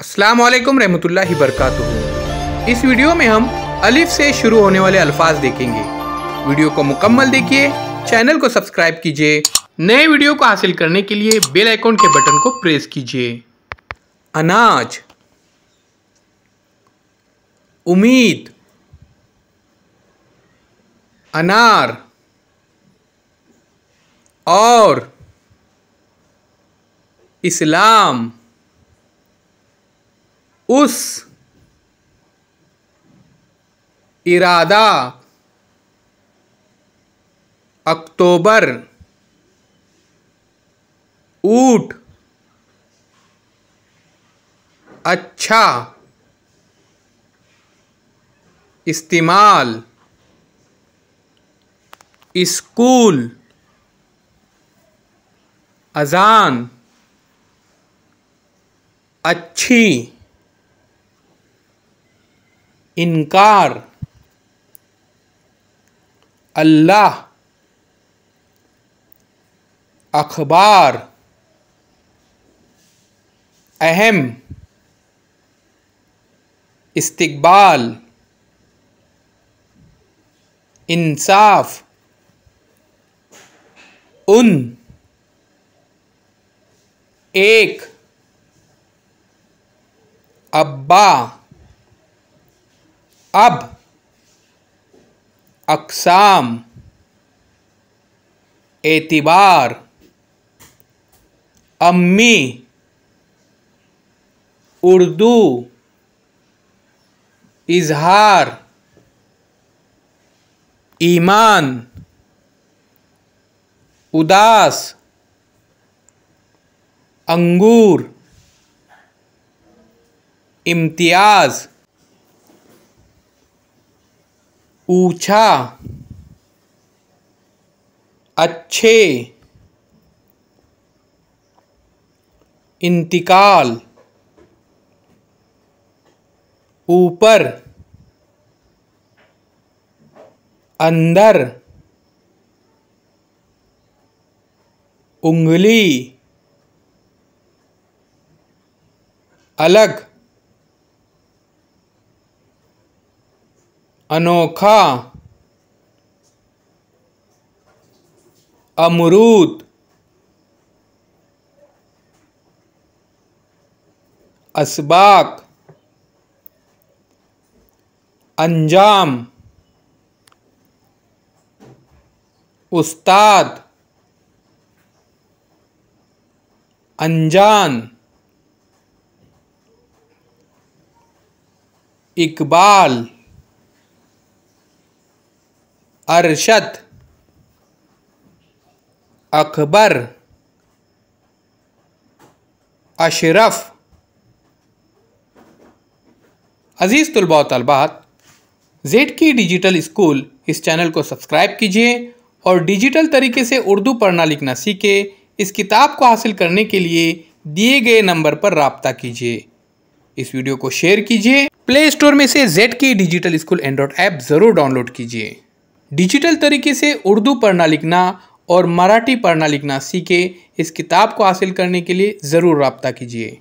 अस्सलाम वालेकुम रहमतुल्लाहि बरकातहू इस वीडियो में हम अलिफ से शुरू होने वाले अल्फाज देखेंगे वीडियो को मुकम्मल देखिए चैनल को सब्सक्राइब कीजिए नए वीडियो को हासिल करने के लिए बेल आइकॉन के बटन को प्रेस कीजिए अनाज उम्मीद अनार और इस्लाम उस इरादा अक्टूबर ऊट अच्छा इस्तेमाल स्कूल अजान अच्छी इनकार अल्लाह अखबार अहम इस्तबाल इंसाफ उन एक अब्बा अब अकसाम एतिबार अम्मी उर्दू इजहार ईमान उदास अंगूर इम्तियाज़ ऊंचा अच्छे इंतकाल ऊपर अंदर उंगली अलग अनोखा अमरूद असबाक अंजाम उस्ताद अनजान इकबाल अरशद अकबर अशरफ अजीज़ तलबा तलबात जेड की डिजिटल स्कूल इस चैनल को सब्सक्राइब कीजिए और डिजिटल तरीके से उर्दू पढ़ना लिखना सीखे इस किताब को हासिल करने के लिए दिए गए नंबर पर रबता कीजिए इस वीडियो को शेयर कीजिए प्ले स्टोर में से जेड की डिजिटल स्कूल एंड्रॉयड ऐप ज़रूर डाउनलोड कीजिए डिजिटल तरीके से उर्दू पढ़ना लिखना और मराठी पढ़ना लिखना सीखे इस किताब को हासिल करने के लिए ज़रूर रबता कीजिए